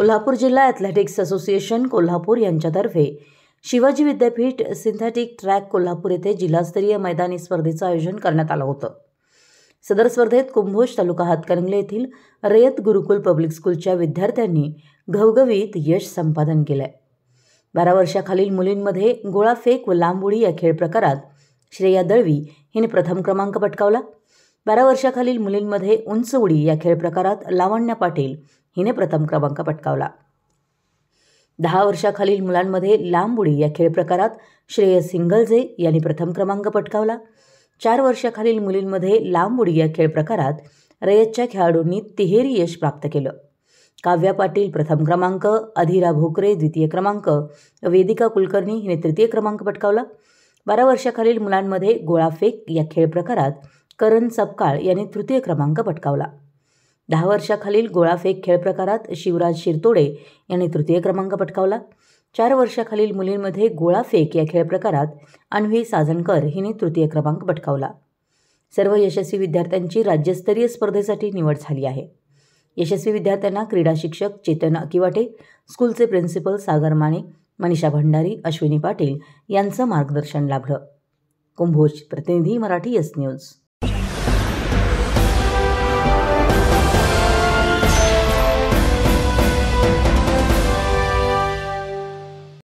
कोल्हापूर जिल्हा athletics association Kolhapur यांच्यातर्फे शिवाजी विद्यापीठ सिंथेटिक ट्रॅक कोल्हापूर येथे जिल्हास्तरीय मैदानी स्पर्धेचं आयोजन करण्यात आलं होतं सदर स्पर्धेत कुंभोज तालुका हातकणंगले येथील रयत गुरुकुल पब्लिक स्कूलच्या विद्यार्थ्यांनी घवघवीत यश संपादन केलं आहे बारा वर्षाखालील मुलींमध्ये गोळाफेक व लांब उडी या खेळ प्रकारात श्रेया दळवी हिने प्रथम क्रमांक पटकावला बारा वर्षाखालील मुलींमध्ये उंच उडी या खेळ प्रकारात लावण्या पाटील हिने प्रथम क्रमांक पटकावला दहा वर्षाखालील मुलांमध्ये लांब उडी या खेळ प्रकारात श्रेयस सिंगलजे यांनी प्रथम क्रमांक पटकावला चार वर्षाखालील मुलींमध्ये लांब उडी या खेळ प्रकारात रयतच्या खेळाडूंनी तिहेरी यश प्राप्त केलं काव्या पाटील प्रथम क्रमांक अधिरा भोकरे द्वितीय क्रमांक वेदिका कुलकर्णी हिने तृतीय क्रमांक पटकावला बारा वर्षाखालील मुलांमध्ये गोळाफेक या खेळ प्रकारात करण सपकाळ यांनी तृतीय क्रमांक पटकावला दहा वर्षाखालील गोळाफेक खेळ प्रकारात शिवराज शिरतोडे यांनी तृतीय क्रमांक पटकावला चार वर्षाखालील मुलींमध्ये गोळाफेक या खेळ प्रकारात अन्वी साजनकर हिने तृतीय क्रमांक पटकावला सर्व यशस्वी विद्यार्थ्यांची राज्यस्तरीय स्पर्धेसाठी निवड झाली आहे यशस्वी विद्यार्थ्यांना क्रीडा शिक्षक चेतन अकिवाटे स्कूलचे प्रिन्सिपल सागर माने मनीषा भंडारी अश्विनी पाटील यांचं मार्गदर्शन लाभलं कुंभोज प्रतिनिधी मराठी एस न्यूज